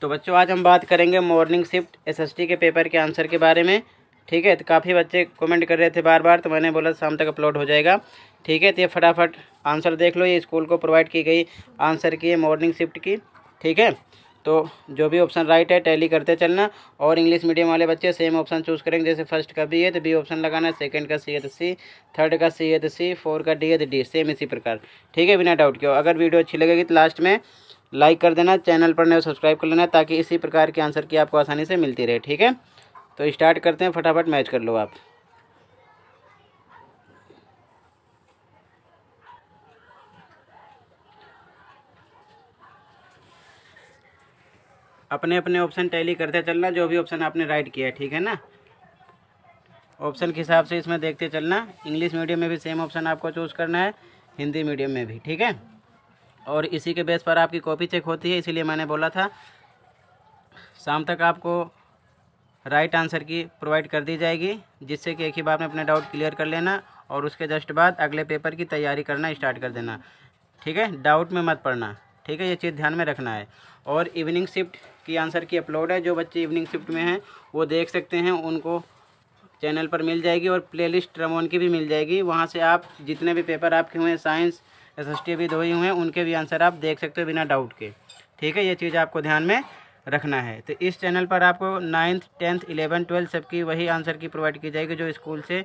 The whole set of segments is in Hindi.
तो बच्चों आज हम बात करेंगे मॉर्निंग शिफ्ट एसएसटी के पेपर के आंसर के बारे में ठीक है तो काफ़ी बच्चे कमेंट कर रहे थे बार बार तो मैंने बोला शाम तक अपलोड हो जाएगा ठीक है तो ये फटाफट आंसर देख लो ये स्कूल को प्रोवाइड की गई आंसर की है मॉर्निंग शिफ्ट की ठीक है तो जो भी ऑप्शन राइट है टैली करते चलना और इंग्लिश मीडियम वाले बच्चे सेम ऑप्शन चूज करेंगे जैसे फर्स्ट का बी है तो बी ऑप्शन लगाना है सेकेंड का सी है तो सी थर्ड का सी है तो सी फोर का डी है तो डी सेम इसी प्रकार ठीक है बिना डाउट के अगर वीडियो अच्छी लगेगी तो लास्ट में लाइक कर देना चैनल पर नए सब्सक्राइब कर लेना ताकि इसी प्रकार के आंसर की आपको आसानी से मिलती रहे ठीक है तो स्टार्ट करते हैं फटाफट मैच कर लो आप अपने अपने ऑप्शन टैली करते चलना जो भी ऑप्शन आपने राइट किया है ठीक है ना ऑप्शन के हिसाब से इसमें देखते चलना इंग्लिश मीडियम में भी सेम ऑप्शन आपको चूज़ करना है हिंदी मीडियम में भी ठीक है और इसी के बेस पर आपकी कॉपी चेक होती है इसीलिए मैंने बोला था शाम तक आपको राइट आंसर की प्रोवाइड कर दी जाएगी जिससे कि एक ही बार में अपने डाउट क्लियर कर लेना और उसके जस्ट बाद अगले पेपर की तैयारी करना स्टार्ट कर देना ठीक है डाउट में मत पड़ना ठीक है ये चीज़ ध्यान में रखना है और इवनिंग शिफ्ट की आंसर की अपलोड है जो बच्चे इवनिंग शिफ्ट में हैं वो देख सकते हैं उनको चैनल पर मिल जाएगी और प्लेलिस्ट रमोन की भी मिल जाएगी वहाँ से आप जितने भी पेपर आपके हुए हैं साइंस एस एसएसटी भी हुए हैं उनके भी आंसर आप देख सकते हो बिना डाउट के ठीक है ये चीज़ आपको ध्यान में रखना है तो इस चैनल पर आपको नाइन्थ टेंथ इलेवन ट्वेल्थ सबकी वही आंसर की प्रोवाइड की जाएगी जो स्कूल से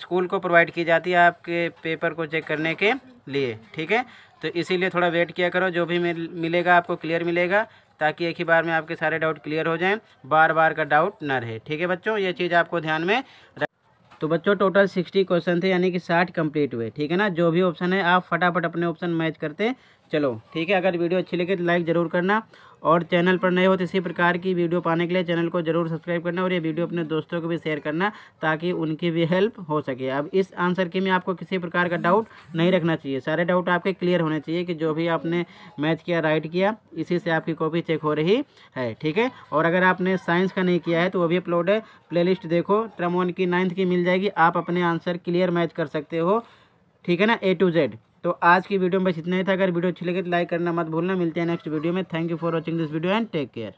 स्कूल को प्रोवाइड की जाती है आपके पेपर को चेक करने के लिए ठीक है तो इसीलिए थोड़ा वेट किया करो जो भी मिलेगा आपको क्लियर मिलेगा ताकि एक ही बार में आपके सारे डाउट क्लियर हो जाएं बार बार का डाउट ना रहे ठीक है बच्चों ये चीज़ आपको ध्यान में रख तो बच्चों टोटल सिक्सटी क्वेश्चन थे यानी कि साठ कंप्लीट हुए ठीक है ना जो भी ऑप्शन है आप फटाफट अपने ऑप्शन मैच करते चलो ठीक है अगर वीडियो अच्छी लगे तो लाइक ज़रूर करना और चैनल पर नए हो तो इसी प्रकार की वीडियो पाने के लिए चैनल को जरूर सब्सक्राइब करना और ये वीडियो अपने दोस्तों को भी शेयर करना ताकि उनकी भी हेल्प हो सके अब इस आंसर की में आपको किसी प्रकार का डाउट नहीं रखना चाहिए सारे डाउट आपके क्लियर होने चाहिए कि जो भी आपने मैच किया राइट किया इसी से आपकी कॉपी चेक हो रही है ठीक है और अगर आपने साइंस का नहीं किया है तो वो भी अपलोड है लिस्ट देखो ट्रम वन की नाइन्थ की मिल जाएगी आप अपने आंसर क्लियर मैच कर सकते हो ठीक है ना ए टू जेड तो आज की वीडियो में बस इतना ही था अगर वीडियो अच्छी लगे तो लाइक करना मत भूलना मिलते हैं नेक्स्ट वीडियो में thank you for watching this video and take care